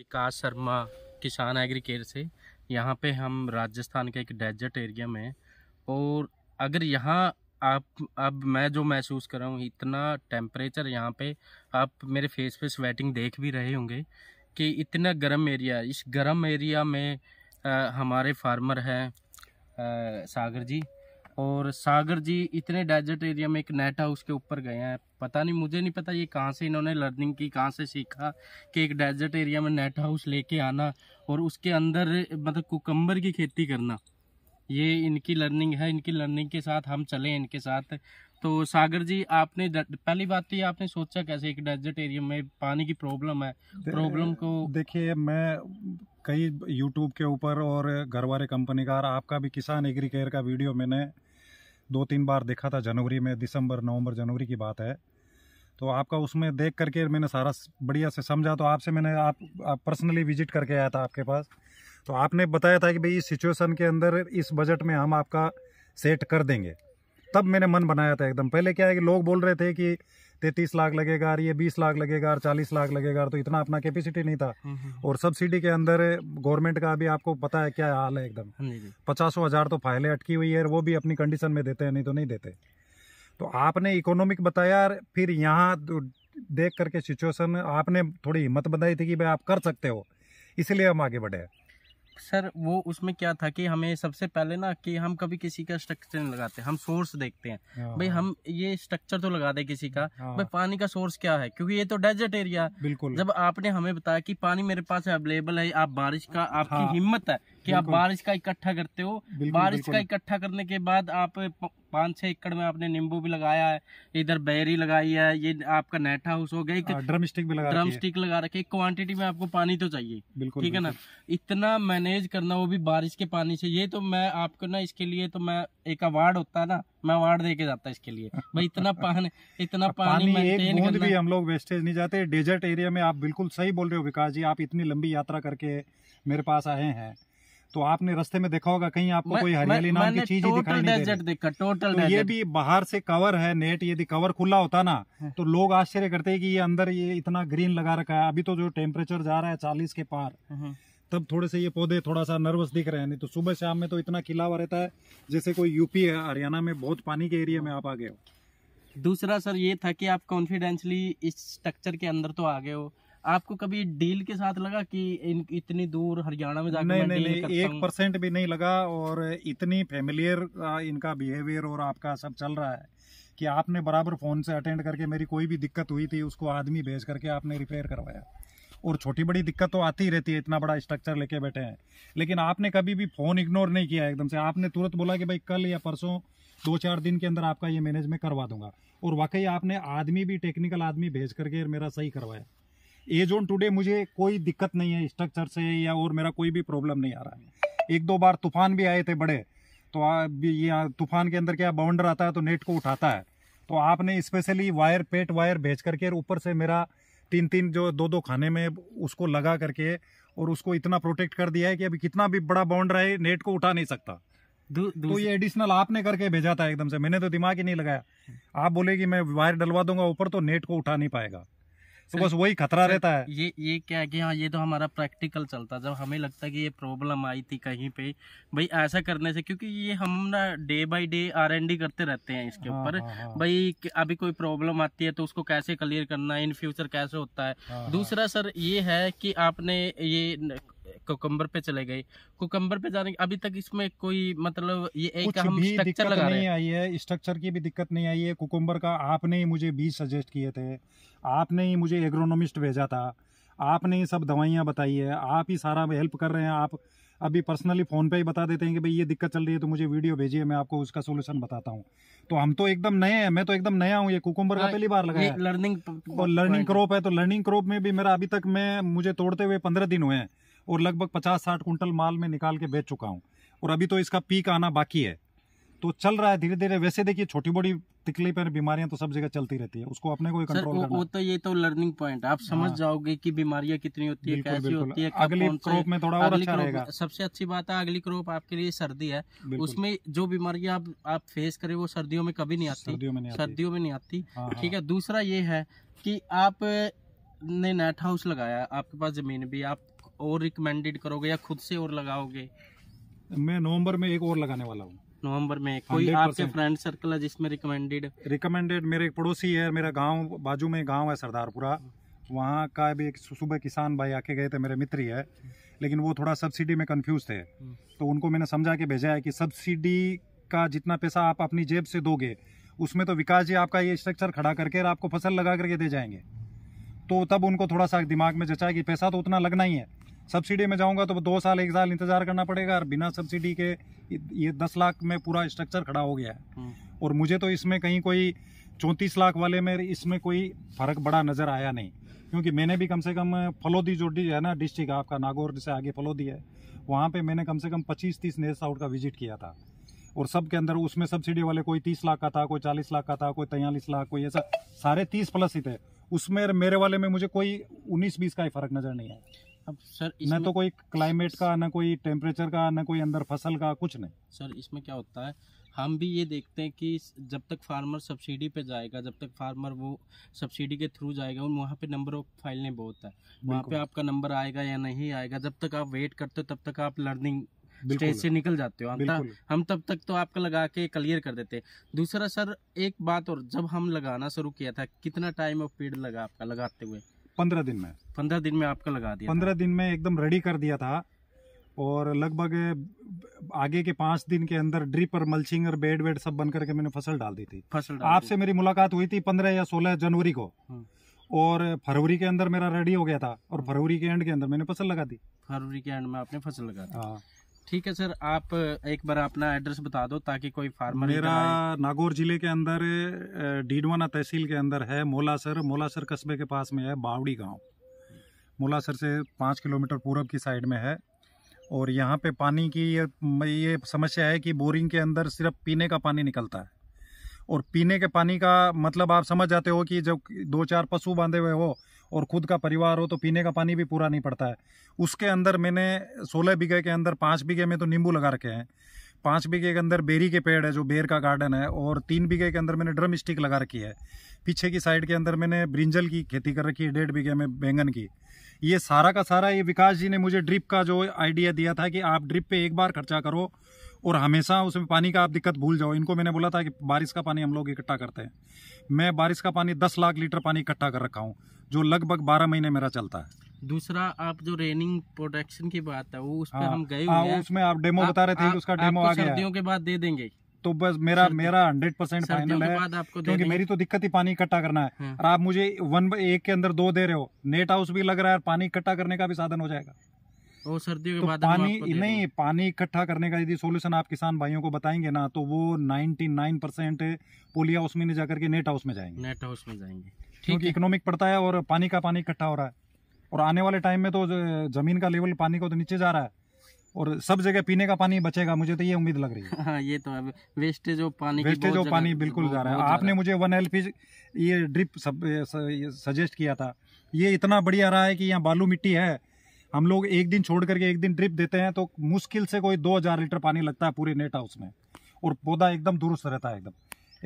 विकास शर्मा किसान agree care से यहाँ पे हम राजस्थान के एक डेजर्ट एरिया में और अगर यहाँ आप अब मैं जो महसूस कर रहा हूँ इतना टेम्परेचर यहाँ पे आप मेरे फेस पे स्वेटिंग देख भी रहे होंगे कि इतना गर्म एरिया इस गर्म एरिया में आ, हमारे फार्मर हैं सागर जी और सागर जी इतने डेजर्ट एरिया में एक नेट हाउस के ऊपर गए हैं पता नहीं मुझे नहीं पता ये कहाँ से इन्होंने लर्निंग की कहाँ से सीखा कि एक डेजर्ट एरिया में नेट हाउस लेके आना और उसके अंदर मतलब कुकम्बर की खेती करना ये इनकी लर्निंग है इनकी लर्निंग के साथ हम चले इनके साथ तो सागर जी आपने पहली बात तो ये आपने सोचा कैसे एक डेजर्ट एरिया में पानी की प्रॉब्लम है प्रॉब्लम को देखिए मैं कई यूट्यूब के ऊपर और घरवारे कंपनी का और आपका भी किसान एग्री केयर का वीडियो मैंने दो तीन बार देखा था जनवरी में दिसंबर नवंबर जनवरी की बात है तो आपका उसमें देख करके मैंने सारा बढ़िया से समझा तो आपसे मैंने आप, आप पर्सनली विजिट करके आया था आपके पास तो आपने बताया था कि भाई इस सिचुएसन के अंदर इस बजट में हम आपका सेट कर देंगे तब मैंने मन बनाया था एकदम पहले क्या है कि लोग बोल रहे थे कि तैतीस लाख लगेगा और ये बीस लाख लगेगा और चालीस लाख लगेगा तो इतना अपना कैपेसिटी नहीं था हम्म, हम्म, हम्म। और सब्सिडी के अंदर गवर्नमेंट का अभी आपको पता है क्या हाल है एकदम हाँ पचासों हजार तो फाइलें अटकी हुई है वो भी अपनी कंडीशन में देते हैं नहीं तो नहीं देते तो आपने इकोनॉमिक बताया फिर यहाँ देख करके सिचुएशन आपने थोड़ी हिम्मत बताई थी कि भाई आप कर सकते हो इसलिए हम आगे बढ़े सर वो उसमें क्या था कि हमें सबसे पहले ना कि हम कभी किसी का स्ट्रक्चर नहीं लगाते हम सोर्स देखते हैं हाँ, भाई हाँ। हम ये स्ट्रक्चर तो लगा दे किसी का हाँ। भाई पानी का सोर्स क्या है क्योंकि ये तो डेजर्ट एरिया बिल्कुल जब आपने हमें बताया कि पानी मेरे पास अवेलेबल है आप बारिश का आपकी हिम्मत है कि आप बारिश का इकट्ठा करते हो बारिश का इकट्ठा करने के बाद आप पाँच छह एकड़ में आपने नींबू भी लगाया है इधर बैरी लगाई है ये आपका नेट हाउस हो गया हाँ, ड्रम स्टिक भी लगा ड्रम स्टिक लगा रखे क्वांटिटी में आपको पानी तो चाहिए ठीक है ना इतना मैनेज करना वो भी बारिश के पानी से ये तो मैं आपको ना इसके लिए तो मैं एक अवार्ड होता है ना मैं अवार्ड दे के जाता इसके लिए भाई इतना पानी इतना पानी, पानी एक भी हम लोग वेस्टेज नहीं जाते डेजर्ट एरिया में आप बिल्कुल सही बोल रहे हो विकास जी आप इतनी लंबी यात्रा करके मेरे पास आए हैं तो आपने रस्ते में देखा होगा कहीं आपको कोई हरियाली नाम की चीज दिखाई नहीं दे देखा टोटल तो ये भी बाहर से कवर है नेट यदि कवर खुला होता ना हाँ। तो लोग आश्चर्य करते है की ये अंदर ये इतना ग्रीन लगा रखा है अभी तो जो टेम्परेचर जा रहा है चालीस के पार हाँ। तब थोड़े से ये पौधे थोड़ा सा नर्वस दिख रहे हैं नहीं तो सुबह शाम में तो इतना खिला हुआ रहता है जैसे कोई यूपी है हरियाणा में बहुत पानी के एरिया में आप आ गए हो दूसरा सर ये था कि आप कॉन्फिडेंसली इस स्ट्रक्चर के अंदर तो आ गए हो आपको कभी डील के साथ लगा कि इन, इतनी दूर हरियाणा में जाकर नहीं नहीं, नहीं एक परसेंट भी नहीं लगा और इतनी फेमिलियर इनका बिहेवियर और आपका सब चल रहा है कि आपने बराबर फ़ोन से अटेंड करके मेरी कोई भी दिक्कत हुई थी उसको आदमी भेज करके आपने रिपेयर करवाया और छोटी बड़ी दिक्कत तो आती ही रहती है इतना बड़ा स्ट्रक्चर लेके बैठे हैं लेकिन आपने कभी भी फ़ोन इग्नोर नहीं किया एकदम से आपने तुरंत बोला कि भाई कल या परसों दो चार दिन के अंदर आपका ये मैनेज मैं करवा दूंगा और वाकई आपने आदमी भी टेक्निकल आदमी भेज करके मेरा सही करवाया एज ऑन टूडे मुझे कोई दिक्कत नहीं है स्ट्रक्चर से या और मेरा कोई भी प्रॉब्लम नहीं आ रहा है एक दो बार तूफान भी आए थे बड़े तो यहाँ तूफान के अंदर क्या बाउंडर आता है तो नेट को उठाता है तो आपने स्पेशली वायर पेट वायर भेज करके ऊपर से मेरा तीन तीन जो दो दो खाने में उसको लगा करके और उसको इतना प्रोटेक्ट कर दिया है कि अभी कितना भी बड़ा बाउंडर है नेट को उठा नहीं सकता दु, तो ये एडिशनल आपने करके भेजा था एकदम से मैंने तो दिमाग ही नहीं लगाया आप बोले कि मैं वायर डलवा दूंगा ऊपर तो नेट को उठा नहीं पाएगा तो बस वही खतरा रहता है ये ये क्या है कि हाँ ये तो हमारा प्रैक्टिकल चलता जब हमें लगता है कि ये प्रॉब्लम आई थी कहीं पे भाई ऐसा करने से क्योंकि ये हम ना day by day R and D करते रहते हैं इसके हाँ, ऊपर हाँ, हाँ। भाई अभी कोई प्रॉब्लम आती है तो उसको कैसे क्लियर करना है इन फ्यूचर कैसे होता है दूसरा सर ये है कि आपने ये कोकम्बर पे चले गए कोकम्बर पे जाने अभी तक इसमें कोई मतलब ये एक हम स्ट्रक्चर लगा नहीं रहे। आई है स्ट्रक्चर की भी दिक्कत नहीं आई है कोकम्बर का आपने ही मुझे बीज सजेस्ट किए थे आपने ही मुझे एग्रोनोमिस्ट भेजा था आपने ही सब दवाइयाँ बताई है आप ही सारा हेल्प कर रहे हैं आप अभी पर्सनली फ़ोन पे ही बता देते हैं कि भाई ये दिक्कत चल रही है तो मुझे वीडियो भेजिए मैं आपको उसका सोल्यूशन बताता हूँ तो हम तो एकदम नए हैं मैं तो एकदम नया हूँ ये कुकुम्बर का हाँ, पहली बार लगाया लर्निंग और लर्निंग क्रॉप है तो लर्निंग क्रॉप में भी मेरा अभी तक मैं मुझे तोड़ते हुए पंद्रह दिन हुए हैं और लगभग पचास साठ कुंटल माल में निकाल के बेच चुका हूँ और अभी तो इसका पीक आना बाकी है तो चल रहा है धीरे धीरे वैसे देखिए छोटी बड़ी तिकली पर बीमारियां तो सब जगह चलती रहती है उसको अपने को कंट्रोल करना वो तो ये तो लर्निंग पॉइंट आप समझ हाँ। जाओगे कि बीमारियां कितनी होती है कैसी होती है अगली क्रॉप में थोड़ा और अच्छा रहेगा सबसे अच्छी बात है अगली क्रॉप आपके लिए सर्दी है उसमें जो बीमारियां आप आप फेस करें वो सर्दियों में कभी नहीं आती सर्दियों में नहीं सर्दियों में नहीं आती हाँ, हाँ। ठीक है दूसरा ये है की आप ने नेट हाउस लगाया आपके पास जमीन भी आप और रिकमेंडेड करोगे या खुद से और लगाओगे मैं नवंबर में एक और लगाने वाला हूँ नवंबर में कोई आपके फ्रेंड सर्कल है जिसमें रिकमेंडेड रिकमेंडेड मेरे एक पड़ोसी है मेरा गांव बाजू में गांव है सरदारपुरा वहाँ का भी एक सुबह किसान भाई आके गए थे मेरे मित्र ही है लेकिन वो थोड़ा सब्सिडी में कंफ्यूज थे हम्म। तो उनको मैंने समझा के भेजा है कि सब्सिडी का जितना पैसा आप अपनी जेब से दोगे उसमें तो विकास जी आपका ये स्ट्रक्चर खड़ा करके आपको फसल लगा करके दे जाएंगे तो तब उनको थोड़ा सा दिमाग में जचा कि पैसा तो उतना लगना ही है सब्सिडी में जाऊंगा तो दो साल एक साल इंतजार करना पड़ेगा और बिना सब्सिडी के ये दस लाख में पूरा स्ट्रक्चर खड़ा हो गया है हम्म। और मुझे तो इसमें कहीं कोई चौंतीस लाख वाले में इसमें कोई फर्क बड़ा नजर आया नहीं क्योंकि मैंने भी कम से कम फलोदी जो है ना डिस्ट्रिक्ट आपका नागौर से आगे फलोदी है वहाँ पे मैंने कम से कम 25-30 नेस आउट का विजिट किया था और सब के अंदर उसमें सब्सिडी वाले कोई 30 लाख का था कोई 40 लाख का था कोई तैयलीस लाख कोई ऐसा सारे 30 प्लस ही थे उसमें मेरे वाले में मुझे कोई 19-20 का ही फर्क नजर नहीं आया अब सर न तो कोई क्लाइमेट का ना कोई टेम्परेचर का ना कोई अंदर फसल का कुछ नहीं सर इसमें क्या होता है हम भी ये देखते हैं कि जब तक फार्मर सब्सिडी पे जाएगा जब तक फार्मर वो सब्सिडी के थ्रू जाएगा उन वहाँ पे नंबर ऑफ फाइल नहीं बहुत है वहाँ पे आपका नंबर आएगा या नहीं आएगा जब तक आप वेट करते हो तब तक आप लर्निंग स्टेज से निकल जाते हो हम तब हम तब तक तो आपका लगा के क्लियर कर देते दूसरा सर एक बात और जब हम लगाना शुरू किया था कितना टाइम ऑफ पीरियड लगा आपका लगाते हुए पंद्रह दिन में पंद्रह दिन में आपका लगा दिया पंद्रह दिन में एकदम रेडी कर दिया था और लगभग आगे के पांच दिन के अंदर ड्रिप और मल्चिंग और बेड वेड सब बन करके मैंने फसल डाल दी थी फसल आपसे मेरी मुलाकात हुई थी पंद्रह या सोलह जनवरी को हम्म। और फरवरी के अंदर मेरा रेडी हो गया था और फरवरी के एंड के अंदर मैंने फसल लगा दी फरवरी के एंड में आपने फसल लगा दी हाँ। ठीक है सर आप एक बार अपना एड्रेस बता दो ताकि कोई फार्मर मेरा नागौर जिले के अंदर डीडवाना तहसील के अंदर है मोलासर मोलासर कस्बे के पास में है बावड़ी गांव मोलासर से पाँच किलोमीटर पूर्व की साइड में है और यहाँ पे पानी की ये ये समस्या है कि बोरिंग के अंदर सिर्फ पीने का पानी निकलता है और पीने के पानी का मतलब आप समझ जाते हो कि जब दो चार पशु बांधे हुए हो और खुद का परिवार हो तो पीने का पानी भी पूरा नहीं पड़ता है उसके अंदर मैंने सोलह बीघे के अंदर पाँच बीघे में तो नींबू लगा रखे हैं पाँच बीघे के अंदर बेरी के पेड़ है जो बेर का गार्डन है और तीन बीघे के अंदर मैंने ड्रम स्टिक लगा रखी है पीछे की साइड के अंदर मैंने ब्रिंजल की खेती कर रखी है डेढ़ बीघे में बैंगन की ये सारा का सारा ये विकास जी ने मुझे ड्रिप का जो आइडिया दिया था कि आप ड्रिप पे एक बार खर्चा करो और हमेशा उसमें पानी का आप दिक्कत भूल जाओ इनको मैंने बोला था कि बारिश का पानी हम लोग इकट्ठा करते हैं मैं बारिश का पानी दस लाख लीटर पानी इकट्ठा कर रखा हूँ जो लगभग बारह महीने मेरा चलता है दूसरा आप जो रेनिंग प्रोटेक्शन की बात है वो उस पर हाँ, हम गए हुए हाँ, उसमें आप डेमो बता रहे थे कि उसका डेमो आ गया के बाद दे देंगे तो बस मेरा मेरा हंड्रेड परसेंट फाइनल है क्योंकि मेरी तो दिक्कत ही पानी इकट्ठा करना है हाँ। और आप मुझे वन एक के अंदर दो दे रहे हो नेट हाउस भी लग रहा है पानी इकट्ठा करने का भी साधन हो जाएगा और सर्दियों के तो बाद पानी नहीं पानी इकट्ठा करने का यदि सोल्यूशन आप किसान भाइयों को बताएंगे ना तो वो 99 परसेंट पोलिया हाउस में नहीं जाकर के नेट हाउस में जाएंगे नेट हाउस में जाएंगे क्योंकि इकोनॉमिक पड़ता है और पानी का पानी इकट्ठा हो रहा है और आने वाले टाइम में तो जमीन का लेवल पानी को तो नीचे जा रहा है और सब जगह पीने का पानी बचेगा मुझे तो ये उम्मीद लग रही है हाँ ये तो वेस्टेज ऑफ पानी वेस्टेज ऑफ पानी बिल्कुल जा रहा है आपने मुझे वन एल ये ड्रिप सजेस्ट किया था ये इतना बढ़िया रहा है कि यहाँ बालू मिट्टी है हम लोग एक दिन छोड़ करके एक दिन ड्रिप देते हैं तो मुश्किल से कोई 2000 लीटर पानी लगता है पूरे नेट हाउस में और पौधा एकदम दुरुस्त रहता है एकदम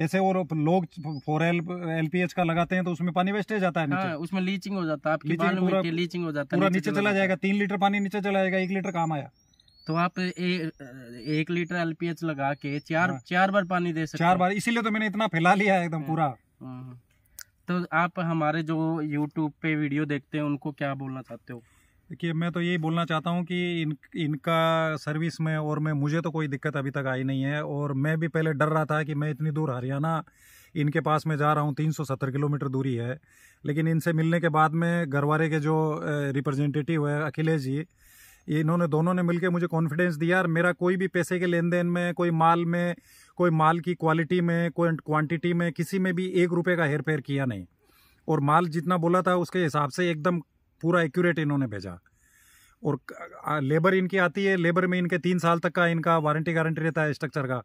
ऐसे और लोग फोर एल एल का लगाते हैं तो उसमें पानी वेस्टेज जाता है नीचे हाँ, उसमें लीचिंग हो जाता है लीचिंग, पूरा, लीचिंग हो जाता है पूरा नीचे चला जाएगा तीन लीटर पानी नीचे चला जाएगा एक लीटर काम आया तो आप ए, एक लीटर एलपीएच लगा के चार हाँ। चार बार पानी दे सकते चार बार इसीलिए तो मैंने इतना फैला लिया है एकदम हाँ। पूरा हाँ। तो आप हमारे जो यूट्यूब पे वीडियो देखते हैं उनको क्या बोलना चाहते हो देखिए मैं तो यही बोलना चाहता हूँ कि इन इनका सर्विस में और मैं मुझे तो कोई दिक्कत अभी तक आई नहीं है और मैं भी पहले डर रहा था कि मैं इतनी दूर हरियाणा इनके पास में जा रहा हूँ 370 किलोमीटर दूरी है लेकिन इनसे मिलने के बाद में घरवारे के जो रिप्रेजेंटेटिव है अखिलेश जी इन्होंने दोनों ने मिलकर मुझे कॉन्फिडेंस दिया और मेरा कोई भी पैसे के लेन देन में कोई माल में कोई माल की क्वालिटी में कोई क्वांटिटी में किसी में भी एक रुपये का हेर फेर किया नहीं और माल जितना बोला था उसके हिसाब से एकदम पूरा एक्यूरेट इन्होंने भेजा और लेबर इनकी आती है लेबर में इनके तीन साल तक का इनका वारंटी गारंटी रहता है स्ट्रक्चर का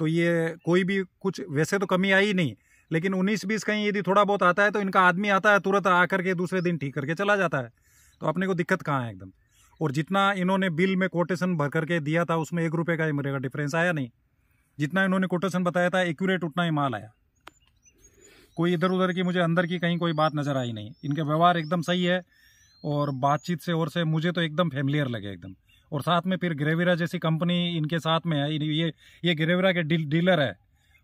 तो ये कोई भी कुछ वैसे तो कमी आई नहीं लेकिन उन्नीस बीस कहीं यदि थोड़ा बहुत आता है तो इनका आदमी आता है तुरंत आकर के दूसरे दिन ठीक करके चला जाता है तो अपने को दिक्कत कहाँ है एकदम और जितना इन्होंने बिल में कोटेशन भर करके दिया था उसमें एक रुपये का मेरे का डिफरेंस आया नहीं जितना इन्होंने कोटेशन बताया था एक्यूरेट उतना ही माल आया कोई इधर उधर की मुझे अंदर की कहीं कोई बात नज़र आई नहीं इनके व्यवहार एकदम सही है और बातचीत से और से मुझे तो एकदम फेमिलियर लगे एकदम और साथ में फिर ग्रेवेरा जैसी कंपनी इनके साथ में है ये ये ग्रेविरा के डील, डीलर है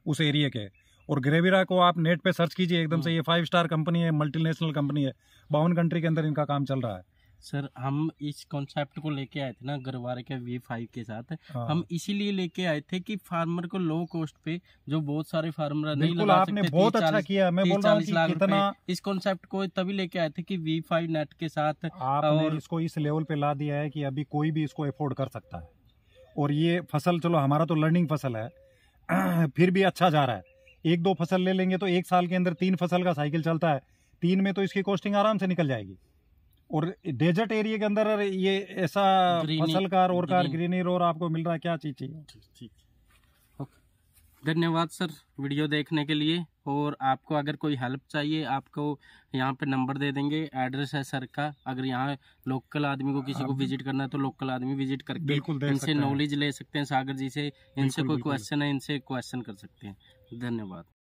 उस एरिए के और ग्रेविरा को आप नेट पे सर्च कीजिए एकदम से हाँ। ये फाइव स्टार कंपनी है मल्टीनेशनल कंपनी है बावन कंट्री के अंदर इनका काम चल रहा है सर हम इस कॉन्सेप्ट को लेके आए थे ना गरवारे के वी फाइव के साथ हाँ। हम इसीलिए लेके आए थे कि फार्मर को लो कॉस्ट पे जो बहुत सारे फार्मर नहीं लगा आपने सकते बहुत अच्छा किया मैं बोल रहा हूँ लाख कितना... इस कॉन्सेप्ट को तभी लेके आए थे कि वी फाइव नेट के साथ आपने और... इसको इस लेवल पे ला दिया है कि अभी कोई भी इसको अफोर्ड कर सकता है और ये फसल चलो हमारा तो लर्निंग फसल है फिर भी अच्छा जा रहा है एक दो फसल ले लेंगे तो एक साल के अंदर तीन फसल का साइकिल चलता है तीन में तो इसकी कॉस्टिंग आराम से निकल जाएगी और डेजर्ट एरिया के अंदर ये ऐसा फसल कार और कार ग्रीनरी और आपको मिल रहा है क्या चीज चाहिए धन्यवाद सर वीडियो देखने के लिए और आपको अगर कोई हेल्प चाहिए आपको यहाँ पे नंबर दे देंगे एड्रेस है सर का अगर यहाँ लोकल आदमी को किसी को विजिट करना है तो लोकल आदमी विजिट करके इनसे नॉलेज ले सकते हैं सागर जी से इनसे कोई क्वेश्चन है इनसे क्वेश्चन कर सकते हैं धन्यवाद